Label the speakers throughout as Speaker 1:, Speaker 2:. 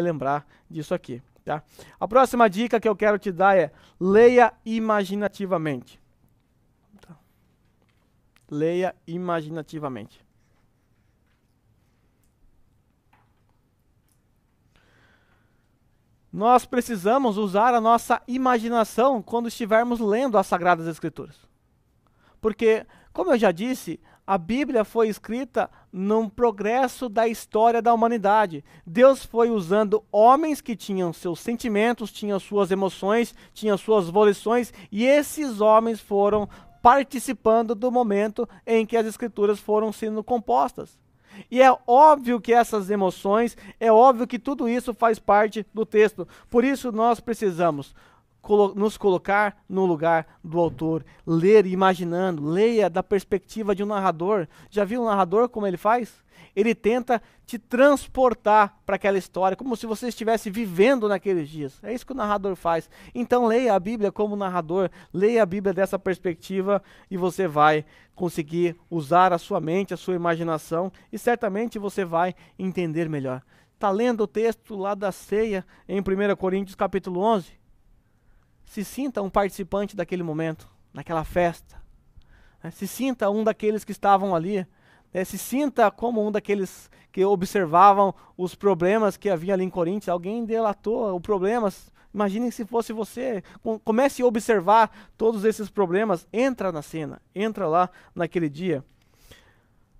Speaker 1: lembrar disso aqui. Tá? A próxima dica que eu quero te dar é leia imaginativamente. Tá. Leia imaginativamente. Nós precisamos usar a nossa imaginação quando estivermos lendo as Sagradas Escrituras. Porque, como eu já disse, a Bíblia foi escrita num progresso da história da humanidade. Deus foi usando homens que tinham seus sentimentos, tinham suas emoções, tinham suas volições, e esses homens foram participando do momento em que as escrituras foram sendo compostas. E é óbvio que essas emoções, é óbvio que tudo isso faz parte do texto. Por isso nós precisamos colo nos colocar no lugar do autor, ler imaginando, leia da perspectiva de um narrador. Já viu um narrador como ele faz? Ele tenta te transportar para aquela história, como se você estivesse vivendo naqueles dias. É isso que o narrador faz. Então leia a Bíblia como narrador, leia a Bíblia dessa perspectiva e você vai conseguir usar a sua mente, a sua imaginação e certamente você vai entender melhor. Está lendo o texto lá da ceia em 1 Coríntios capítulo 11? Se sinta um participante daquele momento, naquela festa. Né? Se sinta um daqueles que estavam ali. Né? Se sinta como um daqueles que observavam os problemas que havia ali em Coríntios. Alguém delatou os problemas. Imaginem se fosse você. Comece a observar todos esses problemas. Entra na cena. Entra lá naquele dia.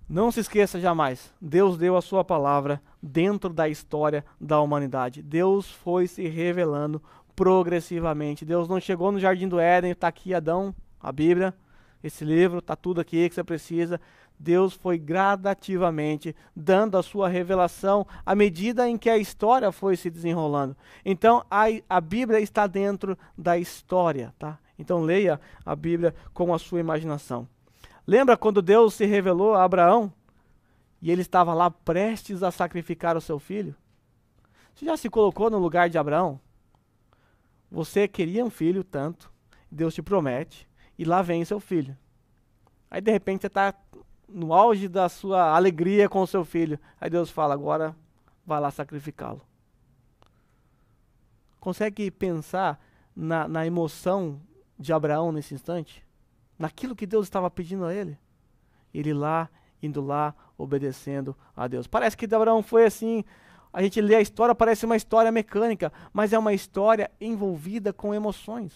Speaker 1: Não se esqueça jamais, Deus deu a sua palavra dentro da história da humanidade. Deus foi se revelando progressivamente. Deus não chegou no jardim do Éden, está aqui Adão, a Bíblia, esse livro, está tudo aqui que você precisa. Deus foi gradativamente dando a sua revelação à medida em que a história foi se desenrolando. Então, a, a Bíblia está dentro da história, tá? Então, leia a Bíblia com a sua imaginação. Lembra quando Deus se revelou a Abraão e ele estava lá prestes a sacrificar o seu filho? Você já se colocou no lugar de Abraão? Você queria um filho tanto, Deus te promete, e lá vem seu filho. Aí de repente você está no auge da sua alegria com o seu filho. Aí Deus fala: agora vai lá sacrificá-lo. Consegue pensar na, na emoção de Abraão nesse instante? Naquilo que Deus estava pedindo a ele? Ele lá, indo lá, obedecendo a Deus. Parece que Abraão foi assim, a gente lê a história, parece uma história mecânica, mas é uma história envolvida com emoções.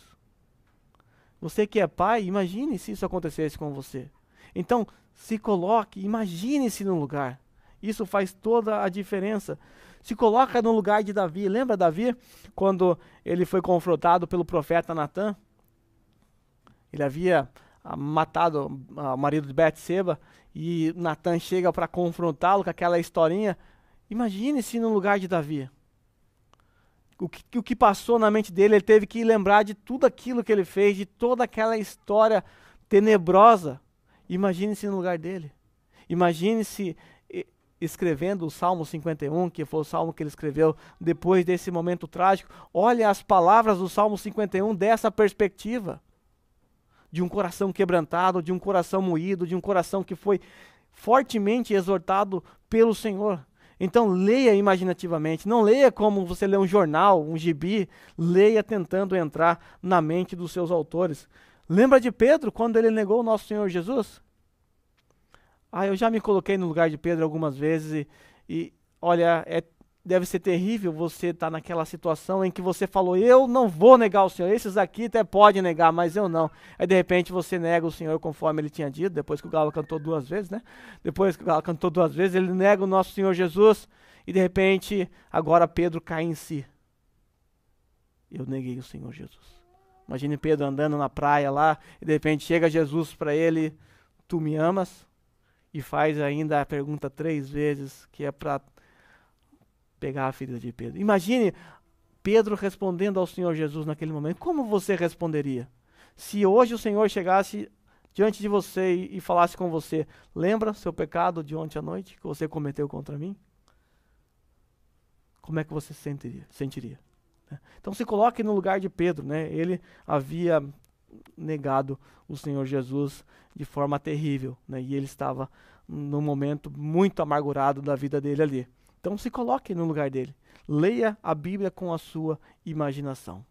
Speaker 1: Você que é pai, imagine se isso acontecesse com você. Então, se coloque, imagine-se no lugar. Isso faz toda a diferença. Se coloca no lugar de Davi. Lembra Davi quando ele foi confrontado pelo profeta Natan? Ele havia ah, matado ah, o marido de Betseba e Natan chega para confrontá-lo com aquela historinha Imagine-se no lugar de Davi. O que, o que passou na mente dele, ele teve que lembrar de tudo aquilo que ele fez, de toda aquela história tenebrosa. Imagine-se no lugar dele. Imagine-se escrevendo o Salmo 51, que foi o salmo que ele escreveu depois desse momento trágico. Olha as palavras do Salmo 51 dessa perspectiva. De um coração quebrantado, de um coração moído, de um coração que foi fortemente exortado pelo Senhor. Então leia imaginativamente, não leia como você lê um jornal, um gibi, leia tentando entrar na mente dos seus autores. Lembra de Pedro quando ele negou o nosso Senhor Jesus? Ah, eu já me coloquei no lugar de Pedro algumas vezes e, e olha, é Deve ser terrível você estar tá naquela situação em que você falou: Eu não vou negar o Senhor. Esses aqui até podem negar, mas eu não. Aí de repente você nega o Senhor conforme ele tinha dito, depois que o Galo cantou duas vezes, né? Depois que o Galo cantou duas vezes, ele nega o nosso Senhor Jesus. E de repente, agora Pedro cai em si. Eu neguei o Senhor Jesus. Imagine Pedro andando na praia lá, e de repente chega Jesus para ele: Tu me amas? E faz ainda a pergunta três vezes, que é para pegar a ferida de Pedro. Imagine Pedro respondendo ao Senhor Jesus naquele momento. Como você responderia? Se hoje o Senhor chegasse diante de você e, e falasse com você: Lembra seu pecado de ontem à noite que você cometeu contra mim? Como é que você sentiria? sentiria né? Então se coloque no lugar de Pedro. Né? Ele havia negado o Senhor Jesus de forma terrível né? e ele estava num momento muito amargurado da vida dele ali. Então se coloque no lugar dele. Leia a Bíblia com a sua imaginação.